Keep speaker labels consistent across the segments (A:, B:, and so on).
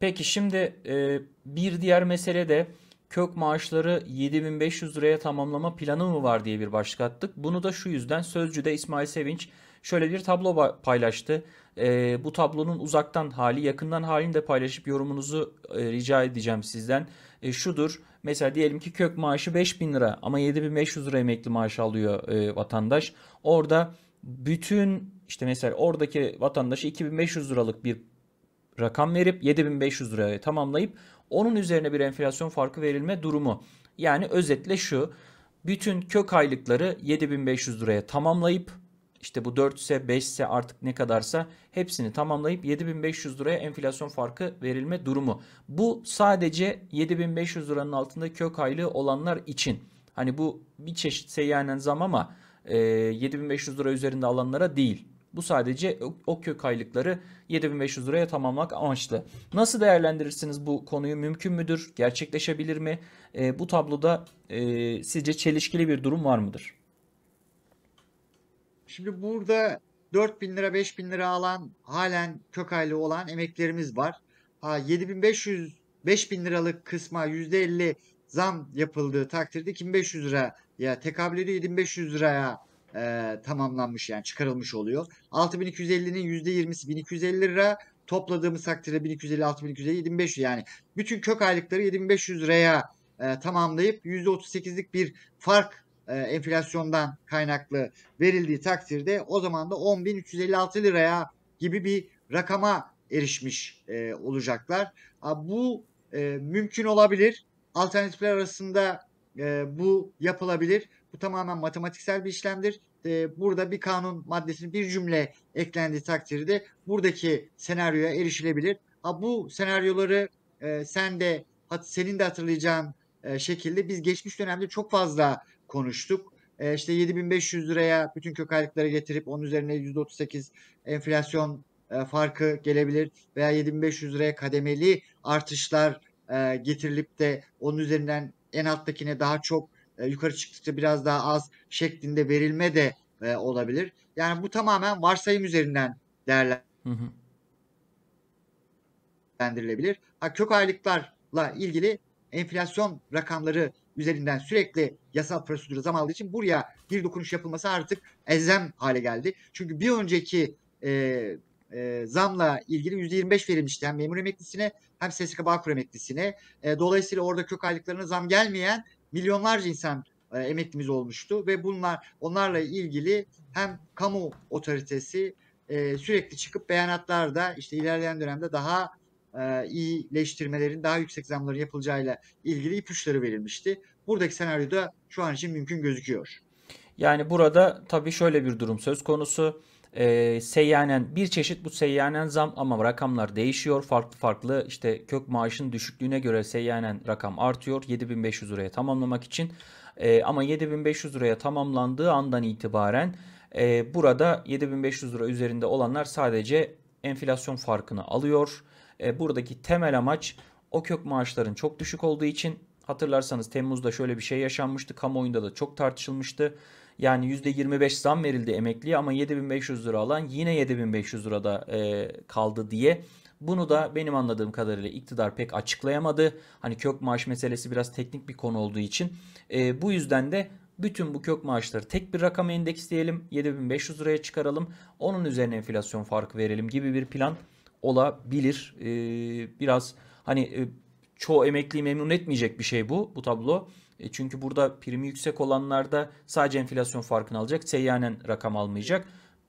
A: Peki şimdi e, bir diğer mesele de kök maaşları 7500 liraya tamamlama planı mı var diye bir başlık attık. Bunu da şu yüzden Sözcü'de İsmail Sevinç şöyle bir tablo paylaştı. E, bu tablonun uzaktan hali, yakından halini de paylaşıp yorumunuzu e, rica edeceğim sizden. E, şudur, mesela diyelim ki kök maaşı 5000 lira ama 7500 lira emekli maaşı alıyor e, vatandaş. Orada bütün işte mesela oradaki vatandaşı 2500 liralık bir rakam verip 7500 liraya tamamlayıp onun üzerine bir enflasyon farkı verilme durumu. Yani özetle şu bütün kök aylıkları 7500 liraya tamamlayıp işte bu 4 ise 5 ise artık ne kadarsa hepsini tamamlayıp 7500 liraya enflasyon farkı verilme durumu. Bu sadece 7500 liranın altında kök aylığı olanlar için. Hani bu bir çeşit seyyanen zam ama e, 7500 lira üzerinde alanlara değil. Bu sadece o kök aylıkları 7500 liraya tamamlamak amaçlı. Nasıl değerlendirirsiniz bu konuyu? Mümkün müdür? Gerçekleşebilir mi? E, bu tabloda e, sizce çelişkili bir durum var mıdır?
B: Şimdi burada 4.000 bin lira 5 lira alan halen kök aylığı olan emeklerimiz var. Ha, 7500 5.000 liralık kısma %50 zam yapıldığı takdirde 2500 liraya tekabül ediyor. 2500 liraya e, tamamlanmış yani çıkarılmış oluyor. 6250'nin %20'si 1250 lira topladığımız takdirde 1256 1250 7500 yani bütün kök aylıkları 7500 liraya e, tamamlayıp %38'lik bir fark e, enflasyondan kaynaklı verildiği takdirde o zaman da 10.356 liraya gibi bir rakama erişmiş e, olacaklar. Bu e, mümkün olabilir. Alternatifler arasında e, bu yapılabilir. Bu tamamen matematiksel bir işlemdir. E, burada bir kanun maddesinin bir cümle eklendiği takdirde buradaki senaryoya erişilebilir. Ha, bu senaryoları e, sen de senin de hatırlayacağın e, şekilde biz geçmiş dönemde çok fazla konuştuk. E, işte 7500 liraya bütün kök aylıkları getirip onun üzerine %38 enflasyon e, farkı gelebilir veya 7500 liraya kademeli artışlar e, getirilip de onun üzerinden en alttakine daha çok e, yukarı çıktıkça biraz daha az şeklinde verilme de e, olabilir. Yani bu tamamen varsayım üzerinden değerlendirilebilir. Ha, kök aylıklarla ilgili enflasyon rakamları üzerinden sürekli yasal prosedürü zaman aldığı için buraya bir dokunuş yapılması artık ezem hale geldi. Çünkü bir önceki e, e, zamla ilgili %25 verilmişti hem memur emeklisine hem SSK Bağkur emeklisine. E, dolayısıyla orada kök aylıklarına zam gelmeyen milyonlarca insan e, emeklimiz olmuştu ve bunlar onlarla ilgili hem kamu otoritesi e, sürekli çıkıp beyanatlarda işte ilerleyen dönemde daha e, iyileştirmelerin daha yüksek zamların yapılacağıyla ilgili ipuçları verilmişti. Buradaki
A: senaryoda şu an için mümkün gözüküyor. Yani burada tabii şöyle bir durum söz konusu e, seyyanen bir çeşit bu seyyanen zam ama rakamlar değişiyor. Farklı farklı işte kök maaşın düşüklüğüne göre seyyanen rakam artıyor. 7500 liraya tamamlamak için e, ama 7500 liraya tamamlandığı andan itibaren e, burada 7500 lira üzerinde olanlar sadece enflasyon farkını alıyor. E, buradaki temel amaç o kök maaşların çok düşük olduğu için Hatırlarsanız Temmuz'da şöyle bir şey yaşanmıştı. Kamuoyunda da çok tartışılmıştı. Yani %25 zam verildi emekliye ama 7500 lira alan yine 7500 lirada e, kaldı diye. Bunu da benim anladığım kadarıyla iktidar pek açıklayamadı. Hani kök maaş meselesi biraz teknik bir konu olduğu için. E, bu yüzden de bütün bu kök maaşları tek bir rakam endeksleyelim. 7500 liraya çıkaralım. Onun üzerine enflasyon farkı verelim gibi bir plan olabilir. E, biraz hani... E, çoğu emekliyi memnun etmeyecek bir şey bu bu tablo. E çünkü burada primi yüksek olanlarda sadece enflasyon farkını alacak. Seyyanen rakam almayacak.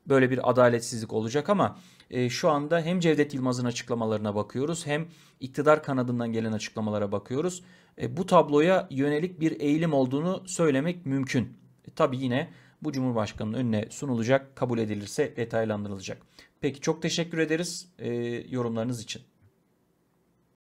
A: Böyle bir adaletsizlik olacak ama e, şu anda hem Cevdet Yılmaz'ın açıklamalarına bakıyoruz hem iktidar kanadından gelen açıklamalara bakıyoruz. E, bu tabloya yönelik bir eğilim olduğunu söylemek mümkün. E, tabii yine bu Cumhurbaşkanı'nın önüne sunulacak, kabul edilirse detaylandırılacak. Peki çok teşekkür ederiz e, yorumlarınız için.